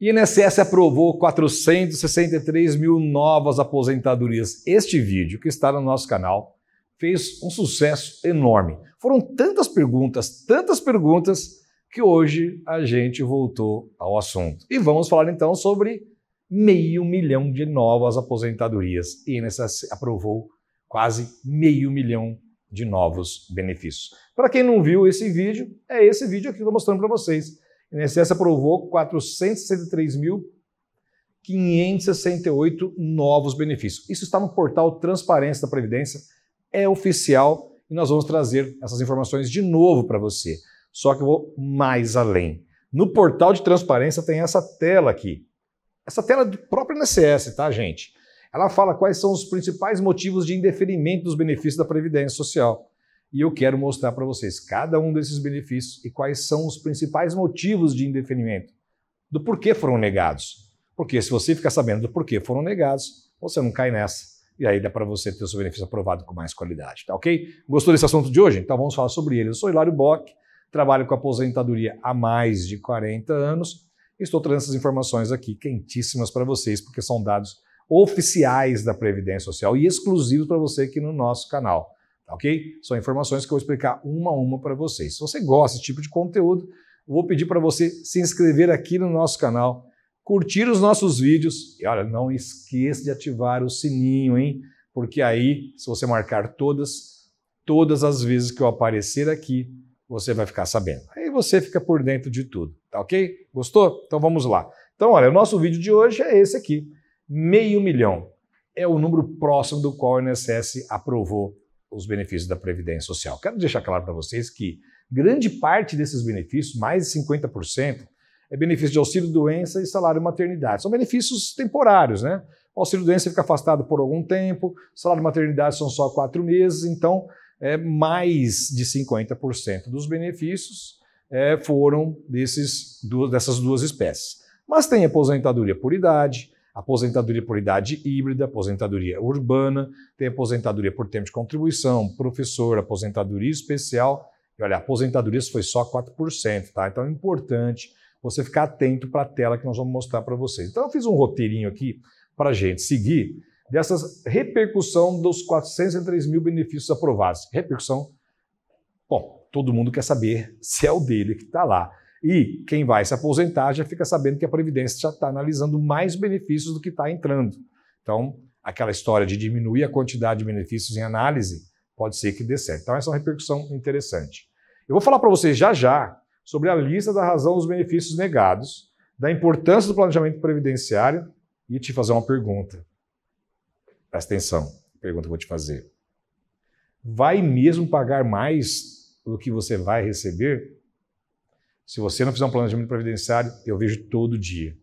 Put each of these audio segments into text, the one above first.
INSS aprovou 463 mil novas aposentadorias. Este vídeo, que está no nosso canal, fez um sucesso enorme. Foram tantas perguntas, tantas perguntas, que hoje a gente voltou ao assunto. E vamos falar então sobre meio milhão de novas aposentadorias. INSS aprovou quase meio milhão de novos benefícios. Para quem não viu esse vídeo, é esse vídeo aqui que eu estou mostrando para vocês o INSS aprovou 463.568 novos benefícios. Isso está no portal Transparência da Previdência, é oficial e nós vamos trazer essas informações de novo para você. Só que eu vou mais além. No portal de transparência tem essa tela aqui. Essa tela do próprio INSS, tá, gente? Ela fala quais são os principais motivos de indeferimento dos benefícios da Previdência Social. E eu quero mostrar para vocês cada um desses benefícios e quais são os principais motivos de indeferimento, do porquê foram negados. Porque se você ficar sabendo do porquê foram negados, você não cai nessa. E aí dá para você ter o seu benefício aprovado com mais qualidade, tá ok? Gostou desse assunto de hoje? Então vamos falar sobre ele. Eu sou Hilário Bock, trabalho com aposentadoria há mais de 40 anos e estou trazendo essas informações aqui quentíssimas para vocês, porque são dados oficiais da Previdência Social e exclusivos para você aqui no nosso canal. Tá ok? São informações que eu vou explicar uma a uma para vocês. Se você gosta desse tipo de conteúdo, eu vou pedir para você se inscrever aqui no nosso canal, curtir os nossos vídeos e olha, não esqueça de ativar o sininho, hein? Porque aí, se você marcar todas, todas as vezes que eu aparecer aqui, você vai ficar sabendo. Aí você fica por dentro de tudo, tá ok? Gostou? Então vamos lá. Então, olha, o nosso vídeo de hoje é esse aqui. Meio milhão é o número próximo do qual o INSS aprovou os benefícios da Previdência Social. Quero deixar claro para vocês que grande parte desses benefícios, mais de 50%, é benefício de auxílio-doença e salário-maternidade. São benefícios temporários, né? O auxílio-doença fica afastado por algum tempo, salário-maternidade são só quatro meses, então é, mais de 50% dos benefícios é, foram desses, duas, dessas duas espécies. Mas tem aposentadoria por idade, aposentadoria por idade híbrida, aposentadoria urbana, tem aposentadoria por tempo de contribuição, professor, aposentadoria especial. E olha, aposentadoria foi só 4%, tá? Então é importante você ficar atento para a tela que nós vamos mostrar para vocês. Então eu fiz um roteirinho aqui para a gente seguir dessas repercussão dos 403 mil benefícios aprovados. Repercussão, bom, todo mundo quer saber se é o dele que está lá. E quem vai se aposentar já fica sabendo que a Previdência já está analisando mais benefícios do que está entrando. Então, aquela história de diminuir a quantidade de benefícios em análise pode ser que dê certo. Então, essa é uma repercussão interessante. Eu vou falar para vocês já já sobre a lista da razão dos benefícios negados, da importância do planejamento previdenciário e te fazer uma pergunta. Presta atenção, pergunta que eu vou te fazer. Vai mesmo pagar mais do que você vai receber? Se você não fizer um planejamento previdenciário, eu vejo todo dia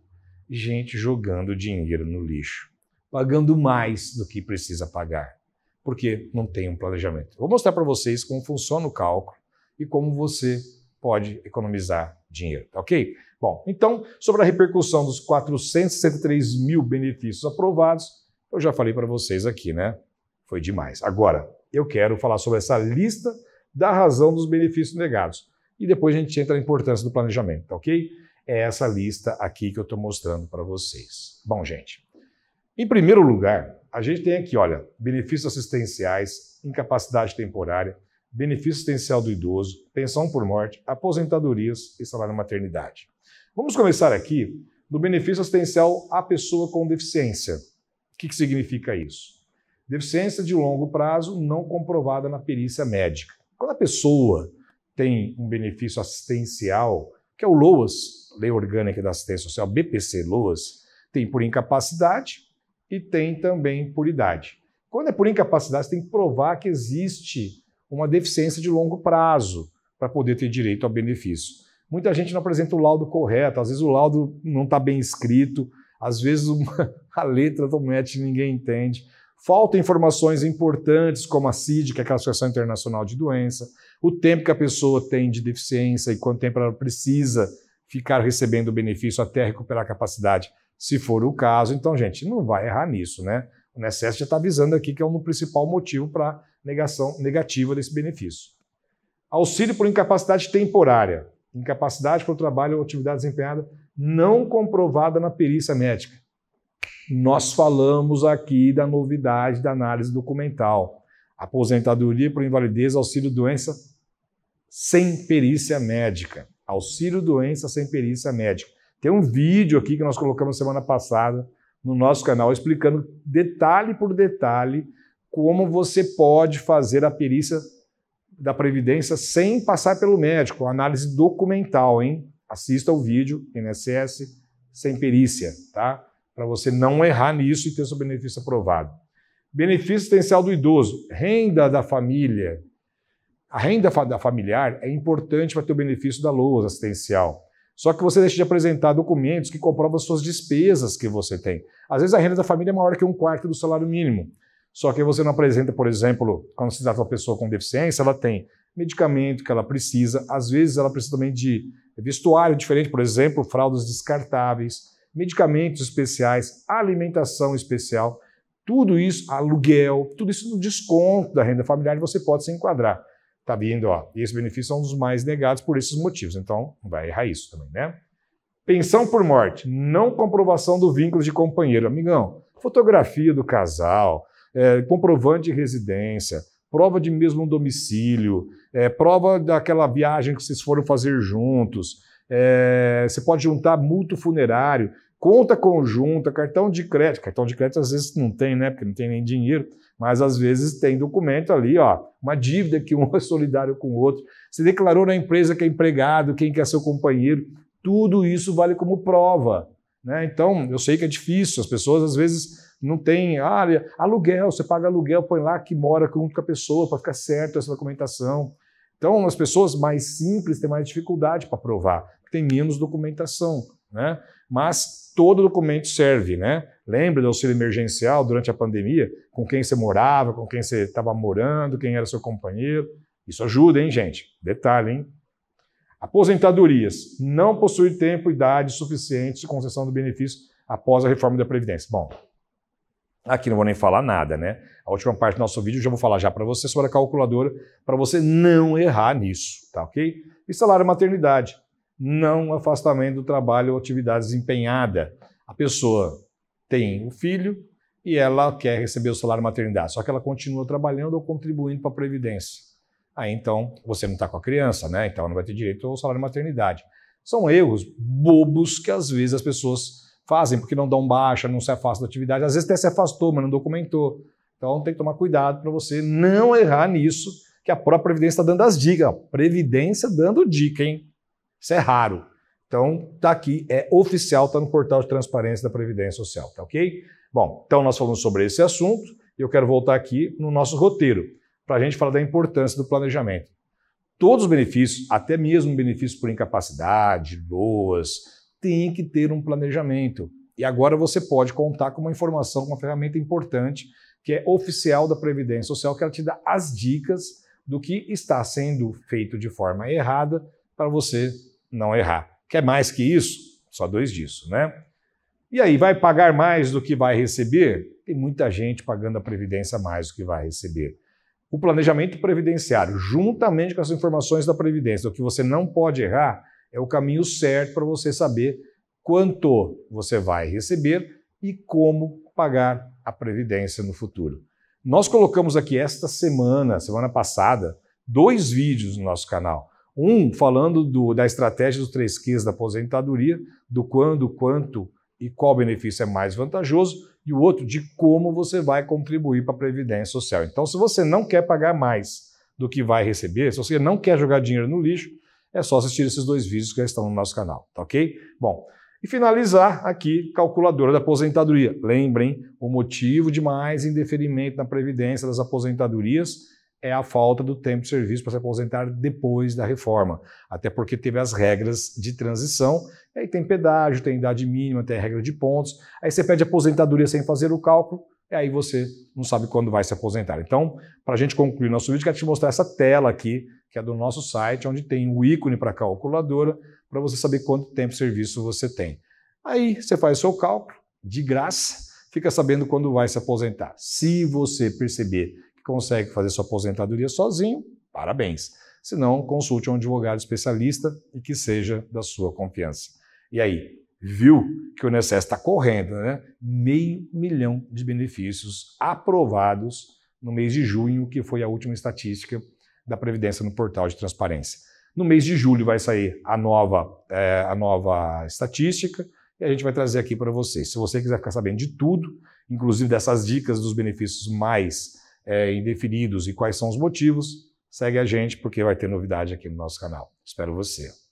gente jogando dinheiro no lixo, pagando mais do que precisa pagar, porque não tem um planejamento. Vou mostrar para vocês como funciona o cálculo e como você pode economizar dinheiro, tá ok? Bom, então, sobre a repercussão dos 463 mil benefícios aprovados, eu já falei para vocês aqui, né? Foi demais. Agora, eu quero falar sobre essa lista da razão dos benefícios negados e depois a gente entra na importância do planejamento, tá ok? É essa lista aqui que eu estou mostrando para vocês. Bom, gente, em primeiro lugar, a gente tem aqui, olha, benefícios assistenciais, incapacidade temporária, benefício assistencial do idoso, pensão por morte, aposentadorias e salário maternidade. Vamos começar aqui no benefício assistencial à pessoa com deficiência. O que, que significa isso? Deficiência de longo prazo não comprovada na perícia médica. Quando a pessoa tem um benefício assistencial, que é o LOAS, Lei Orgânica da Assistência Social, BPC LOAS, tem por incapacidade e tem também por idade. Quando é por incapacidade, você tem que provar que existe uma deficiência de longo prazo para poder ter direito ao benefício. Muita gente não apresenta o laudo correto, às vezes o laudo não está bem escrito, às vezes uma, a letra do match ninguém entende. Falta informações importantes como a CID, que é a Classificação Internacional de Doença, o tempo que a pessoa tem de deficiência e quanto tempo ela precisa ficar recebendo o benefício até recuperar a capacidade, se for o caso. Então, gente, não vai errar nisso, né? O NSS já está avisando aqui que é um principal motivo para negação negativa desse benefício. Auxílio por incapacidade temporária. Incapacidade por trabalho ou atividade desempenhada não comprovada na perícia médica nós falamos aqui da novidade da análise documental. Aposentadoria por invalidez, auxílio doença sem perícia médica. Auxílio doença sem perícia médica. Tem um vídeo aqui que nós colocamos semana passada no nosso canal explicando detalhe por detalhe como você pode fazer a perícia da previdência sem passar pelo médico, análise documental, hein? Assista o vídeo NSS sem perícia, tá? para você não errar nisso e ter seu benefício aprovado. Benefício assistencial do idoso, renda da família. A renda da familiar é importante para ter o benefício da LOAS assistencial. Só que você deixa de apresentar documentos que comprovam as suas despesas que você tem. Às vezes a renda da família é maior que um quarto do salário mínimo. Só que você não apresenta, por exemplo, quando se trata de uma pessoa com deficiência, ela tem medicamento que ela precisa, às vezes ela precisa também de vestuário diferente, por exemplo, fraldas descartáveis medicamentos especiais, alimentação especial, tudo isso, aluguel, tudo isso no desconto da renda familiar você pode se enquadrar. Tá vindo, ó. E esse benefício é um dos mais negados por esses motivos. Então, vai errar isso também, né? Pensão por morte, não comprovação do vínculo de companheiro. Amigão, fotografia do casal, é, comprovante de residência, prova de mesmo domicílio, é, prova daquela viagem que vocês foram fazer juntos. É, você pode juntar mútuo funerário conta conjunta, cartão de crédito. Cartão de crédito às vezes não tem, né? Porque não tem nem dinheiro, mas às vezes tem documento ali, ó, uma dívida que um é solidário com o outro. Você declarou na empresa que é empregado, quem que é seu companheiro. Tudo isso vale como prova. Né? Então, eu sei que é difícil, as pessoas às vezes não têm área. Ah, aluguel, você paga aluguel, põe lá que mora junto com a pessoa para ficar certo essa documentação. Então, as pessoas mais simples têm mais dificuldade para provar, porque tem menos documentação. Né? Mas todo documento serve, né? Lembra do auxílio emergencial durante a pandemia? Com quem você morava, com quem você estava morando, quem era seu companheiro. Isso ajuda, hein, gente? Detalhe, hein? Aposentadorias. Não possui tempo e idade suficiente de concessão do benefício após a reforma da Previdência. Bom, aqui não vou nem falar nada, né? A última parte do nosso vídeo eu já vou falar já para você sobre a calculadora, para você não errar nisso, tá ok? E salário maternidade não afastamento do trabalho ou atividade desempenhada. A pessoa tem o um filho e ela quer receber o salário maternidade, só que ela continua trabalhando ou contribuindo para a Previdência. Aí então você não está com a criança, né? Então ela não vai ter direito ao salário maternidade. São erros bobos que às vezes as pessoas fazem porque não dão baixa, não se afastam da atividade, às vezes até se afastou, mas não documentou. Então tem que tomar cuidado para você não errar nisso, que a própria Previdência está dando as dicas. Previdência dando dica, hein? Isso é raro. Então, está aqui, é oficial, está no portal de transparência da Previdência Social, tá ok? Bom, então nós falamos sobre esse assunto e eu quero voltar aqui no nosso roteiro para a gente falar da importância do planejamento. Todos os benefícios, até mesmo benefícios por incapacidade, loas, tem que ter um planejamento. E agora você pode contar com uma informação, com uma ferramenta importante que é oficial da Previdência Social, que ela te dá as dicas do que está sendo feito de forma errada para você não errar. Quer mais que isso? Só dois disso, né? E aí, vai pagar mais do que vai receber? Tem muita gente pagando a Previdência mais do que vai receber. O planejamento previdenciário, juntamente com as informações da Previdência, o que você não pode errar, é o caminho certo para você saber quanto você vai receber e como pagar a Previdência no futuro. Nós colocamos aqui esta semana, semana passada, dois vídeos no nosso canal. Um falando do, da estratégia dos três Qs da aposentadoria, do quando, quanto e qual benefício é mais vantajoso, e o outro de como você vai contribuir para a Previdência Social. Então, se você não quer pagar mais do que vai receber, se você não quer jogar dinheiro no lixo, é só assistir esses dois vídeos que já estão no nosso canal, tá ok? Bom, e finalizar aqui, calculadora da aposentadoria. Lembrem, o motivo de mais indeferimento na Previdência das aposentadorias é a falta do tempo de serviço para se aposentar depois da reforma, até porque teve as regras de transição, aí tem pedágio, tem idade mínima, tem regra de pontos, aí você pede aposentadoria sem fazer o cálculo, e aí você não sabe quando vai se aposentar. Então, para a gente concluir nosso vídeo, quero te mostrar essa tela aqui, que é do nosso site, onde tem o um ícone para calculadora, para você saber quanto tempo de serviço você tem. Aí você faz o seu cálculo, de graça, fica sabendo quando vai se aposentar. Se você perceber consegue fazer sua aposentadoria sozinho, parabéns. Se não, consulte um advogado especialista e que seja da sua confiança. E aí, viu que o INSS está correndo, né? Meio milhão de benefícios aprovados no mês de junho, que foi a última estatística da Previdência no portal de transparência. No mês de julho vai sair a nova, é, a nova estatística e a gente vai trazer aqui para vocês. Se você quiser ficar sabendo de tudo, inclusive dessas dicas dos benefícios mais é, indefinidos e quais são os motivos, segue a gente porque vai ter novidade aqui no nosso canal. Espero você.